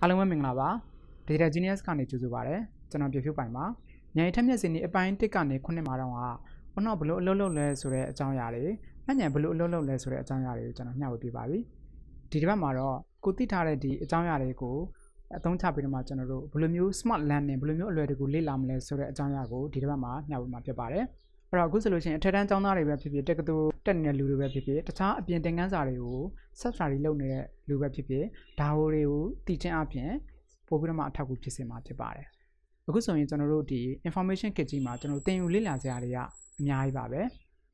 အားလုံးပဲမင်္ဂလာပါ Data Genius ကနေကြိုဆိုပါရစေကျွန်တော်ပြဖြိုးပိုင်ပါညာရီထက်မြက်စင်ဒီအပိုင်း1ကနေခုနှစ်မှာတော့ကဘလို့ဘလို့အလုပ်လုပ်လဲဆိုတဲ့အကြောင်းအရာလေးအညာဘလို့အလုပ်လုပ်လဲဆိုတဲ့အကြောင်းအရာလေးကိုကျွန်တော်ညှဝေပြပါပြီဒီတစ်ပတ်မှာတော့ကိုသိထားတဲ့ဒီအကြောင်းအရာလေးကိုအသုံးချပြီးတော့မှကျွန်တော်တို့ဘယ်လိုမျိုး smart learning ဘယ်လိုမျိုးအလွယ်တကူလေ့လာမလဲဆိုတဲ့အကြောင်းအရာကိုဒီတစ်ပတ်မှာညှဝေမှာဖြစ်ပါတယ်အဲ့တော့အခုဆိုလို့ရှိရင်အထက်တန်းကျောင်းသားတွေပဲဖြစ်ဖြစ်တက္ကသိုလ်တက်နေတဲ့လူတွေပဲဖြစ်ဖြစ်တခြားအပြင်သင်ခန်းစာတွေကို self study လုပ်နေတဲ့လူပဲဖြစ်ဖြစ်ဒါဟိုတွေကိုတည်ခြင်းအပြင်ပို့ပြီးတော့မှအထောက်အကူဖြစ်စေမှာဖြစ်ပါတယ်အခုဆိုရင်ကျွန်တော်တို့ဒီ information kit ကြီးမှာကျွန်တော်တို့သင်ယူလေ့လာစရာတွေကအများကြီးပါပဲ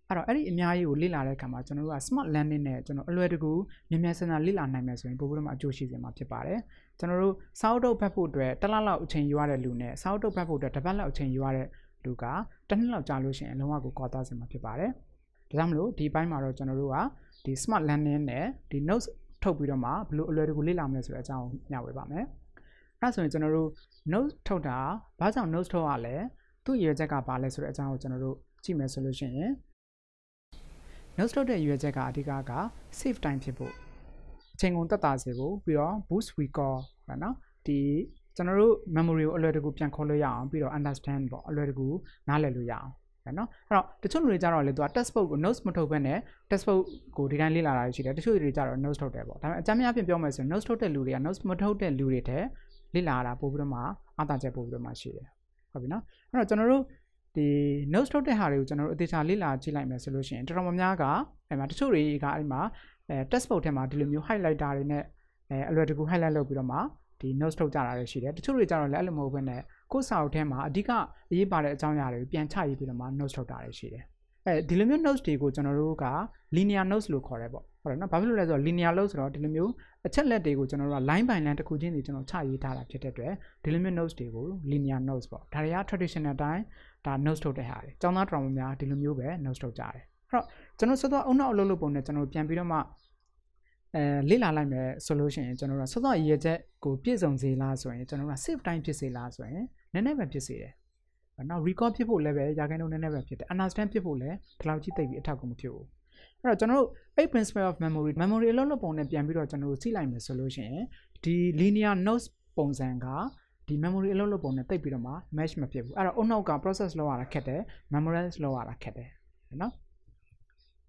အဲ့တော့အဲ့ဒီအများကြီးကိုလေ့လာတဲ့အခါမှာကျွန်တော်တို့က smart learning နဲ့ကျွန်တော်အလွယ်တကူမြန်မြန်ဆန်ဆန်လေ့လာနိုင်မယ်ဆိုရင်ပို့ပြီးတော့မှအကျိုးရှိစေမှာဖြစ်ပါတယ်ကျွန်တော်တို့စောက်တုပ်ဖတ်ဖို့အတွက်တစ်လလောက်အချိန်ယူရတဲ့လူနဲ့စောက်တုပ်ဖတ်ဖို့အတွက်တစ်ပတ်လောက်အချိန်ယူရတဲ့တို့ကတစ်နှစ်လောက်ကြာလို့ရှိရင်အလုံးဝကိုကွာသွားစေမှာဖြစ်ပါတယ်။ဒါကြောင့်မလို့ဒီဘိုင်းမှာတော့ကျွန်တော်တို့ကဒီ smart learning နဲ့ဒီ notes ထုတ်ပြီးတော့မှဘလို့အလွယ်တကူလေ့လာမလဲဆိုတဲ့အကြောင်းညဝေပါမယ်။အဲဒါဆိုရင်ကျွန်တော်တို့ notes ထုတ်တာဘာကြောင့် notes ထုတ်ရလဲသူ့ရည်ရွယ်ချက်ကဘာလဲဆိုတဲ့အကြောင်းကိုကျွန်တော်တို့ကြည့်မယ်ဆိုလို့ရှိရင် notes ထုတ်တဲ့ရည်ရွယ်ချက်ကအဓိကက save time ဖြစ်ဖို့အချိန်ကုန်တက်တာစေဖို့ပြီးတော့ boost recall ပေါ့နော်ဒီကျွန်တော်တို့ memory ကိုအလွယ်တကူပြန်ခေါ်လို့ရအောင်ပြီးတော့ understand ပေါ့အလွယ်တကူနားလည်လို့ရအောင်နော်အဲ့တော့တချို့လူတွေကြတော့လေသူက textbook ကို notes မထုတ်ဘဲနဲ့ textbook ကိုဒီတိုင်းလေ့လာတာရှိတယ်တချို့တွေကြတော့ notes ထုတ်တယ်ပေါ့ဒါပေမဲ့အကြမ်းအပြင်ပြောမယ်ဆိုရင် notes ထုတ်တဲ့လူတွေက notes မထုတ်တဲ့လူတွေထက်လေ့လာတာပို့ပြီးတော့မှအသာချက်ပို့ပြီးတော့မှရှိတယ်ဟုတ်ပြီနော်အဲ့တော့ကျွန်တော်တို့ဒီ notes ထုတ်တဲ့ဟာတွေကိုကျွန်တော်တို့အသေးချာလေ့လာကြည့်လိုက်မယ်ဆိုလို့ရှိရင်တော်တော်များများကအဲ့မှာတချို့တွေကအဲ့မှာအဲ textbook ထဲမှာဒီလိုမျိုး highlighter တွေနဲ့အဲအလွယ်တကူ highlight လုပ်ပြီးတော့မှဒီ notes ထုတ်ကြတာလည်းရှိတယ်တချို့တွေကြတော့လည်းအဲ့လိုမဟုတ်ဘဲနဲ့ကိုယ်စာအုပ်ထဲမှာအဓိကအရေးပါတဲ့အကြောင်းအရာတွေကိုပြန်ချရေးပြီးတော့မှ notes ထုတ်တာလည်းရှိတယ်အဲဒီလိုမျိုး notes တွေကိုကျွန်တော်တို့က linear notes လို့ခေါ်တယ်ပေါ့ဟုတ်တယ်နော်ဘာဖြစ်လို့လဲဆိုတော့ linear notes ဆိုတော့ဒီလိုမျိုးအချက်လက်တွေကိုကျွန်တော်တို့က line by line တစ်ခုချင်းစီကျွန်တော်ချရေးထားတာဖြစ်တဲ့အတွက်ဒီလိုမျိုး notes တွေကို linear notes ပေါ့ဒါတွေက traditional အတိုင်းဒါ notes ထုတ်တဲ့ဟာတွေကျောင်းသားတော်များများဒီလိုမျိုးပဲ notes ထုတ်ကြတယ်အဲ့တော့ကျွန်တော်စသောအုံနောက်အလုပ်လုပ်ပုံနဲ့ကျွန်တော်ပြန်ပြီးတော့မှအဲလေ့လာလိုက်မယ်ဆိုလို့ရှိရင်ကျွန်တော်တို့ကစောစောရည်ချက်ကိုပြည့်စုံစေလားဆိုရင်ကျွန်တော်တို့က save time ဖြစ်စေလားဆိုရင်နည်းနည်းပဲဖြစ်စေတယ်။နောက် record ဖြစ်ဖို့လည်းပဲရာခိုင်နှုန်းနည်းနည်းပဲဖြစ်တယ်။ understand ဖြစ်ဖို့လည်းဒီလောက်ကြီးသိပြီးအထောက်အကူမဖြစ်ဘူး။အဲ့တော့ကျွန်တော်တို့အဲ့ principle of memory memory အလုံးလုံးပုံနဲ့ပြန်ပြီးတော့ကျွန်တော်တို့ကြည့်လိုက်မယ်ဆိုလို့ရှိရင်ဒီ linear notes ပုံစံကဒီ memory အလုံးလုံးပုံနဲ့တိတ်ပြီးတော့မှ match မဖြစ်ဘူး။အဲ့တော့အုံနောက်က process လောက်ရတာခက်တယ် memorize လောက်ရတာခက်တယ်နော်။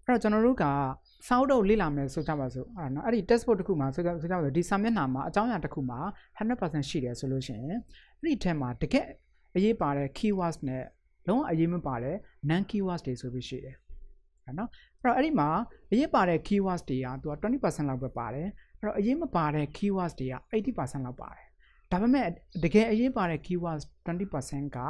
အဲ့တော့ကျွန်တော်တို့ကစောင်းတော့လေ့လာမယ်ဆိုကြပါစို့အဲ့နော်အဲ့ဒီ test book တစ်ခုမှာဆိုကြဆိုကြပါစို့ဒီစာမျက်နှာမှာအကြောင်းအရာတစ်ခုမှာ100%ရှိတယ်ဆိုလို့ရှိရင်အဲ့ဒီထဲမှာတကယ်အရေးပါတဲ့ keywords နဲ့လုံးဝအရေးမပါတဲ့ non keywords တွေဆိုပြီးရှိတယ်ဟဲ့နော်အဲ့တော့အဲ့ဒီမှာအရေးပါတဲ့ keywords တွေကသူက20%လောက်ပဲပါတယ်အဲ့တော့အရေးမပါတဲ့ keywords တွေက80%လောက်ပါတယ်ဒါပေမဲ့တကယ်အရေးပါတဲ့ keywords 20%က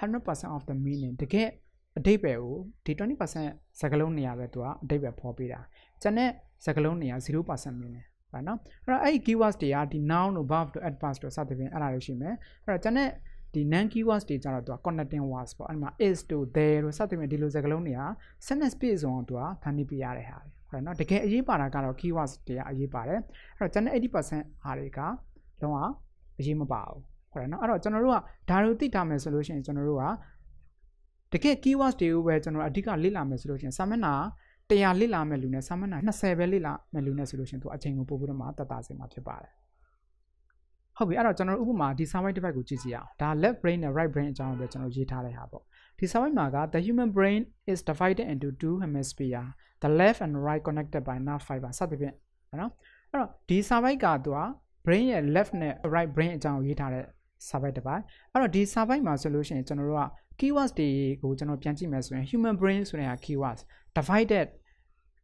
100% of the meaning တကယ်အတိတ်ပဲကိုဒီ20%စကလုံးနေရာပဲသူကအတိတ်ပဲဖော်ပေးတာကျန်တဲ့စကလုံးနေရာ0%မင်းတယ်ပါနော်အဲ့တော့အဲ့ဒီ keywords တွေကဒီ noun တို့ verb တို့ adverb တို့စသဖြင့်အဲ့ဒါတွေရှိမယ်အဲ့တော့ကျန်တဲ့ဒီ non keywords တွေကြတော့သူက connecting words ပေါ့အဲ့မှာ is တို့ there တို့စသဖြင့်ဒီလိုစကားလုံးတွေက sentence ပြည့်စုံအောင်သူကဖန်တီးပြရတဲ့ဟာပဲဟုတ်တယ်နော်တကယ်အရေးပါတာကတော့ keywords တွေကအရေးပါတယ်အဲ့တော့ကျန်တဲ့80%ဟာတွေကလုံးဝအရေးမပါဘူးဟုတ်တယ်နော်အဲ့တော့ကျွန်တော်တို့ကဒါတွေသိထားမယ်ဆိုလို့ရှိရင်ကျွန်တော်တို့ကတကယ် keywords တွေကိုပဲကျွန်တော်အဓိကလေ့လာမယ်ဆိုလို့ရှိရင်စာမျက်နှာ100လေ့လာမယ်လူနဲ့စာမျက်နှာ20ပဲလေ့လာမယ်လူနဲ့ဆိုလို့ရှိရင်သူအချိန်ကိုပို့ပြီးတော့မှတတ်တာစေမှာဖြစ်ပါတယ်ဟုတ်ပြီအဲ့တော့ကျွန်တော်ဥပမာဒီ survey တစ်ပတ်ကိုကြည့်ကြည့်အောင်ဒါ left brain နဲ့ right brain အကြောင်းကိုပဲကျွန်တော်ရေးထားလိုက်ဟာပေါ့ဒီ survey မှာက the human brain is divided into two hemispheres the left and right connected by nerve fiber စသဖြင့်နော်အဲ့တော့ဒီ survey ကသူက brain ရဲ့ left နဲ့ right brain အကြောင်းကိုရေးထားတဲ့ survey တစ်ပတ်အဲ့တော့ဒီ survey မှာဆိုလို့ရှိရင်ကျွန်တော်တို့က keywords တွေကိုကျွန်တော်ပြန်ကြည့်မယ်ဆိုရင် human brain ဆိုတဲ့ဟာ keywords divided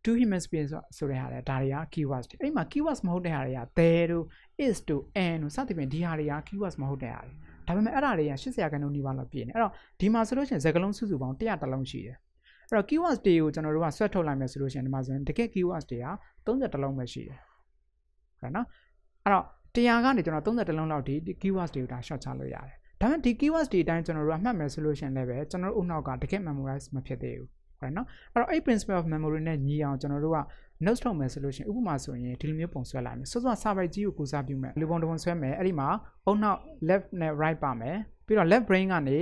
to human space ဆိုတဲ့ဟာလေဒါတွေက keywords တွေအဲ့မှာ keywords မဟုတ်တဲ့ဟာတွေက there တို့ is တို့ and တို့စသဖြင့်ဒီဟာတွေက keywords မဟုတ်တဲ့ဟာတွေဒါပေမဲ့အဲ့ဒါတွေက80ရာခိုင်နှုန်းနီးပါးလောက်ပြည့်နေအဲ့တော့ဒီမှာဆိုလို့ရှိရင်စကလုံးစုစုပေါင်း100တလုံးရှိတယ်အဲ့တော့ keywords တွေကိုကျွန်တော်တို့ကဆွဲထုတ်လိုက်မယ်ဆိုလို့ရှိရင်ဒီမှာဆိုရင်တကယ် keywords တွေက30တလုံးပဲရှိတယ်ဟုတ်လားနော်အဲ့တော့100ကနေကျွန်တော်30တလုံးလောက်ဒီ keywords တွေကိုဒါ short ချလို့ရတယ်ဒါမှဒီ keywords တွေအတိုင်းကျွန်တော်တို့အမှတ်မယ်ဆိုလို့ရှင်လည်းပဲကျွန်တော်တို့အုပ်နောက်ကတကယ် memorize မဖြစ်သေးဘူးဟုတ်တယ်နော်အဲ့တော့အဲ့ principle of memory နဲ့ညီအောင်ကျွန်တော်တို့က notes ထုတ်မယ်ဆိုလို့ရှင်ဥပမာဆိုရင်ဒီလိုမျိုးပုံဆွဲလိုက်မယ်စောစော server ကြီးကိုကိုစားပြုမယ်လူပုံတစ်ပုံဆွဲမယ်အဲ့ဒီမှာအုပ်နောက် left နဲ့ right ပါမယ်ပြီးတော့ left brain ကနေ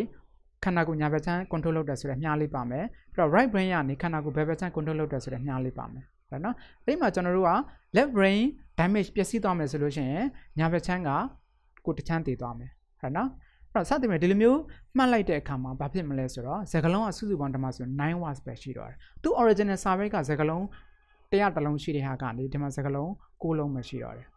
ခန္ဓာကိုယ်ညာဘက်ချမ်း control လုပ်တယ်ဆိုတဲ့ညှားလေးပါမယ်ပြီးတော့ right brain ကနေခန္ဓာကိုယ်ဘက်ဘက်ချမ်း control လုပ်တယ်ဆိုတဲ့ညှားလေးပါမယ်ဟုတ်နော်အဲ့ဒီမှာကျွန်တော်တို့က left brain damage ပျက်စီးသွားမယ်ဆိုလို့ရှင်ညာဘက်ချမ်းကကိုယ်တစ်ချမ်းတည်သွားမယ်ဟုတ်နော်တော့စသဖြင့်ဒီလိုမျိုးမှတ်လိုက်တဲ့အခါမှာဘာဖြစ်မလဲဆိုတော့ဇက်ကလုံးကစုစုပေါင်းဓမ္မဆို9 words ပဲရှိတော့တယ်သူ original survey ကဇက်ကလုံး100တလုံးရှိတဲ့ဟာကလေဒီမှာဇက်ကလုံး6လုံးပဲရှိတော့တယ်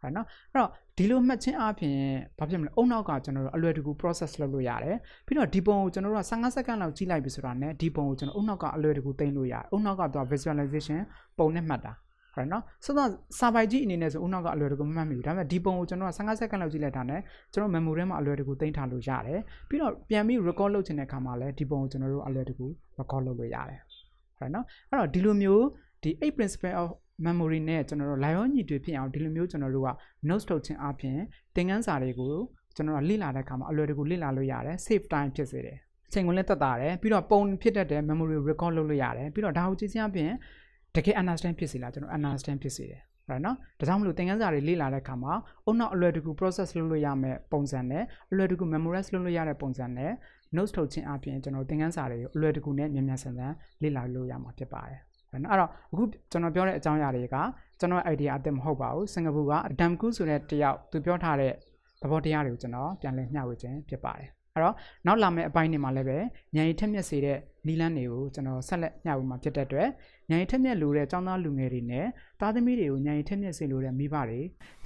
ဟုတ်နော်အဲ့တော့ဒီလိုမှတ်ခြင်းအပြင်ဘာဖြစ်မလဲအုံနောက်ကကျွန်တော်တို့အလွယ်တကူ process လုပ်လို့ရတယ်ပြီးတော့ဒီပုံကိုကျွန်တော်တို့က15စက္ကန့်လောက်ကြည့်လိုက်ပြီဆိုတာနဲ့ဒီပုံကိုကျွန်တော်အုံနောက်ကအလွယ်တကူသိမ်းလို့ရတယ်အုံနောက်ကသူက visualization ပုံနဲ့မှတ်တာဟုတ်နော်ဆိုတော့ server ကြီးအနေနဲ့ဆိုဦးနောက်ကအလွယ်တကူမမှတ်မိဘူးဒါပေမဲ့ဒီပုံကိုကျွန်တော်က15စက္ကန့်လောက်ကြည့်လိုက်တာနဲ့ကျွန်တော် memory ထဲမှာအလွယ်တကူတင်ထားလို့ရတယ်ပြီးတော့ပြန်ပြီး record လုပ်ချင်တဲ့အခါမှာလည်းဒီပုံကိုကျွန်တော်တို့အလွယ်တကူ record လုပ်လို့ရတယ်ဟုတ်နော်အဲ့တော့ဒီလိုမျိုးဒီ8 principle of memory နဲ့ကျွန်တော်တို့ lion ညီတွေဖြစ်အောင်ဒီလိုမျိုးကျွန်တော်တို့က notes ထုတ်ခြင်းအပြင်သင်ခန်းစာတွေကိုကျွန်တော်တို့လေ့လာတဲ့အခါမှာအလွယ်တကူလေ့လာလို့ရတယ် save time ဖြစ်စေတယ်ချိန်ကုန်လည်းတက်တာတယ်ပြီးတော့ပုံဖြစ်တတ်တယ် memory record လုပ်လို့ရတယ်ပြီးတော့ဒါကိုကြည့်စမ်းအပြင်တကယ် understand ဖြစ်စေလားကျွန်တော် understand ဖြစ်စေတယ် right နော်ဒါကြောင့်မလို့သင်ခန်းစာတွေလေ့လာတဲ့အခါမှာအုံနောက်အလွယ်တကူ process လုပ်လို့ရမယ့်ပုံစံနဲ့အလွယ်တကူ memorize လုပ်လို့ရတဲ့ပုံစံနဲ့ notes ထုတ်ခြင်းအပြင်ကျွန်တော်သင်ခန်းစာတွေကိုအလွယ်တကူနဲ့မြန်မြန်ဆန်ဆန်လေ့လာလို့ရမှာဖြစ်ပါတယ်ဲနော်အဲ့တော့အခုကျွန်တော်ပြောတဲ့အကြောင်းအရာတွေကကျွန်တော် idea အသက်မဟုတ်ပါဘူးစင်ကာပူက Adam Koo ဆိုတဲ့တယောက်သူပြောထားတဲ့သဘောတရားတွေကိုကျွန်တော်ပြန်လည်မျှဝေခြင်းဖြစ်ပါတယ်အဲ့တော့နောက်လာမယ့်အပိုင်းတွေမှာလည်းပဲဉာဏ်ရည်ထက်မြက်စေတဲ့နီလန်းတွေကိုကျွန်တော်ဆက်လက်ညှဝေမှာဖြစ်တဲ့အတွက်ဉာဏ်ရည်ထက်မြက်လိုတဲ့ကျောင်းသားလူငယ်တွေနဲ့သားသမီးတွေကိုဉာဏ်ရည်ထက်မြက်စေလိုတဲ့မိဘတွေ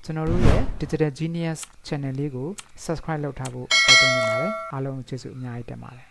ကျွန်တော်တို့ရဲ့ Digital Genius Channel လေးကို Subscribe လုပ်ထားဖို့တိုက်တွန်းနေပါတယ်အားလုံးကျေးဇူးအများကြီးတင်ပါတယ်